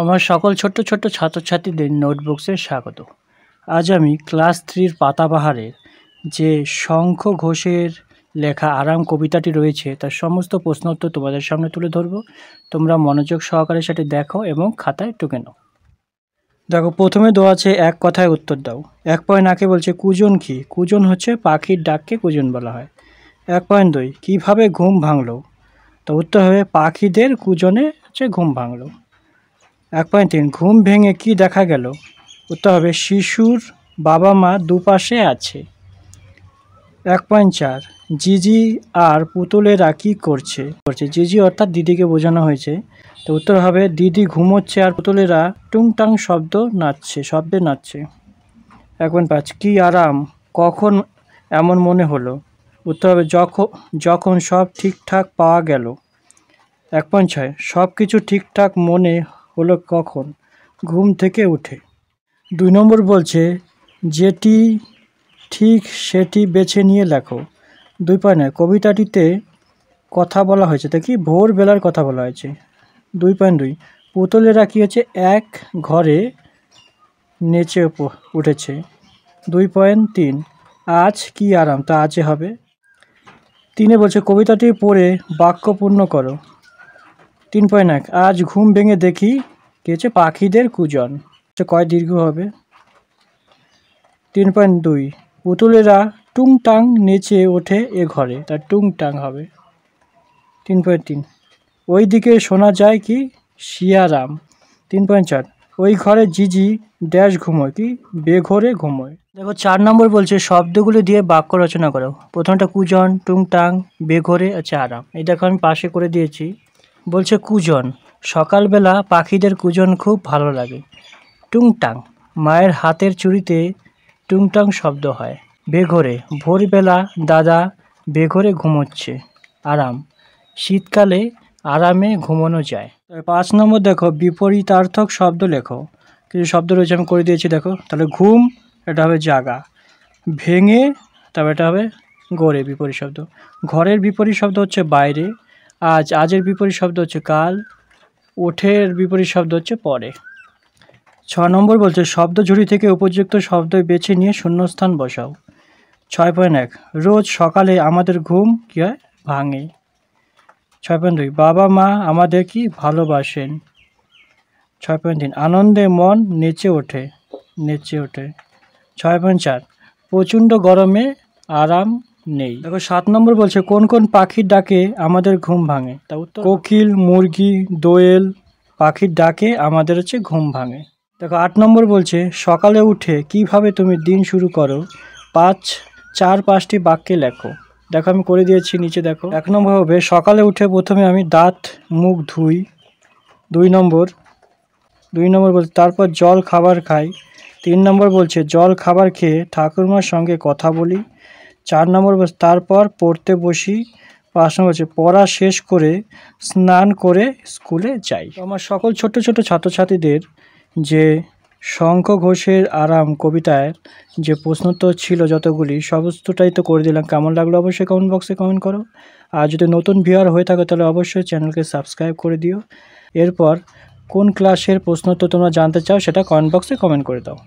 আমার সকল ছোট্ট ছোট্ট ছাত্রছাত্রীদের নোটবুকসে স্বাগত আজ আমি ক্লাস থ্রির পাতাবাহারের যে শঙ্খ ঘোষের লেখা আরাম কবিতাটি রয়েছে তার সমস্ত প্রশ্নোত্তর তোমাদের সামনে তুলে ধরব তোমরা মনোযোগ সহকারে সেটি দেখো এবং খাতায় টুকে নাও দেখো প্রথমে দো আছে এক কথায় উত্তর দাও এক পয়েন্ট আঁকে বলছে কুজন কি কুজন হচ্ছে পাখির ডাককে কুজন বলা হয় এক পয়েন্ট দুই কীভাবে ঘুম ভাঙলো তো উত্তর হবে পাখিদের কুজনে হচ্ছে ঘুম ভাঙলো এক পয়েন্ট তিন ঘুম ভেঙে কি দেখা গেল উত্তর হবে শিশুর বাবা মা দুপাশে আছে এক পয়েন্ট চার জিজি আর পুতুলেরা কী করছে করছে জিজি অর্থাৎ দিদিকে বোঝানো হয়েছে তো উত্তর হবে দিদি ঘুমোচ্ছে আর পুতুলেরা টুংটাং শব্দ নাচছে শব্দে নাচছে এক পয়েন্ট পাঁচ কী আরাম কখন এমন মনে হলো উত্তর হবে যখন যখন সব ঠিকঠাক পাওয়া গেল এক পয়েন্ট ছয় সব কিছু ঠিকঠাক মনে হলো কখন ঘুম থেকে উঠে দুই নম্বর বলছে যেটি ঠিক সেটি বেছে নিয়ে লেখো দুই পয়েন্ট কবিতাটিতে কথা বলা হয়েছে তা কি ভোরবেলার কথা বলা হয়েছে দুই পয়েন্ট দুই পুতলেরা কী হয়েছে এক ঘরে নেচে উঠেছে দুই পয়েন্ট তিন আজ কি আরাম তা আজে হবে তিনে বলছে কবিতাটি পড়ে বাক্য পূর্ণ করো তিন পয়েন্ট এক আজ ঘুম ভেঙে দেখি কে হচ্ছে পাখিদের কুজন কয় দীর্ঘ হবে তিন পয়েন্ট দুই পুতুলেরা টুংটাং নেচে ওঠে এ ঘরে তার টুংটাং হবে তিন পয়েন্ট তিন ওই দিকে শোনা যায় কি শিয়ারাম তিন পয়েন্ট চার ওই ঘরে জিজি ড্যাশ ঘুমোয় কি বেঘরে ঘুমোয় দেখো চার নম্বর বলছে শব্দগুলো দিয়ে বাক্য রচনা করো প্রথমটা কুজন টুংটাং বেঘরে আচ্ছা আরাম এই দেখো আমি পাশে করে দিয়েছি বলছে কুজন সকালবেলা পাখিদের কুজন খুব ভালো লাগে টুংটাং মায়ের হাতের চুরিতে টুংটাং শব্দ হয় বেঘরে ভোরবেলা দাদা বেঘরে ঘুমোচ্ছে আরাম শীতকালে আরামে ঘুমানো যায় তবে পাঁচ নম্বর দেখো বিপরীতার্থক শব্দ লেখো কিছু শব্দ রয়েছে আমি করে দিয়েছি দেখো তাহলে ঘুম এটা হবে জাগা ভেঙে তবে এটা হবে গড়ে বিপরীত শব্দ ঘরের বিপরীত শব্দ হচ্ছে বাইরে আজ আজের বিপরীত শব্দ হচ্ছে কাল ওঠের বিপরীত শব্দ হচ্ছে পরে ছ নম্বর বলছে শব্দ ঝুড়ি থেকে উপযুক্ত শব্দ বেছে নিয়ে শূন্যস্থান বসাও ছয় পয়েন্ট এক রোজ সকালে আমাদের ঘুম কী হয় ভাঙে ছয় পয়েন্ট দুই বাবা মা আমাদের কি ভালোবাসেন ছয় পয়েন্ট তিন আনন্দে মন নেচে ওঠে নেচে ওঠে ছয় পয়েন্ট চার প্রচণ্ড গরমে আরাম নেই দেখো সাত নম্বর বলছে কোন কোন পাখির ডাকে আমাদের ঘুম ভাঙে তা উত্তর কোকিল মুরগি দোয়েল পাখির ডাকে আমাদের হচ্ছে ঘুম ভাঙে দেখো আট নম্বর বলছে সকালে উঠে কিভাবে তুমি দিন শুরু করো পাঁচ চার পাঁচটি বাক্যে লেখো দেখো আমি করে দিয়েছি নিচে দেখো এক নম্বর হবে সকালে উঠে প্রথমে আমি দাঁত মুখ ধুই দুই নম্বর দুই নম্বর বলছে তারপর জল খাবার খাই তিন নম্বর বলছে জল খাবার খেয়ে ঠাকুরমার সঙ্গে কথা বলি চার নম্বর তারপর পড়তে বসি পাঁচ নম্বর হচ্ছে পড়া শেষ করে স্নান করে স্কুলে যাই আমার সকল ছোট ছোট ছাত্রছাত্রীদের যে শঙ্খ ঘোষের আরাম কবিতায় যে প্রশ্ন তো ছিল যতগুলি সমস্তটাই তো করে দিলাম কেমন লাগলো অবশ্যই কমেন্ট বক্সে কমেন্ট করো আর যদি নতুন ভিওয়ার হয়ে থাকে তাহলে অবশ্যই চ্যানেলকে সাবস্ক্রাইব করে দিও এরপর কোন ক্লাসের প্রশ্ন তো তোমরা জানতে চাও সেটা কমেন্ট বক্সে কমেন্ট করে দাও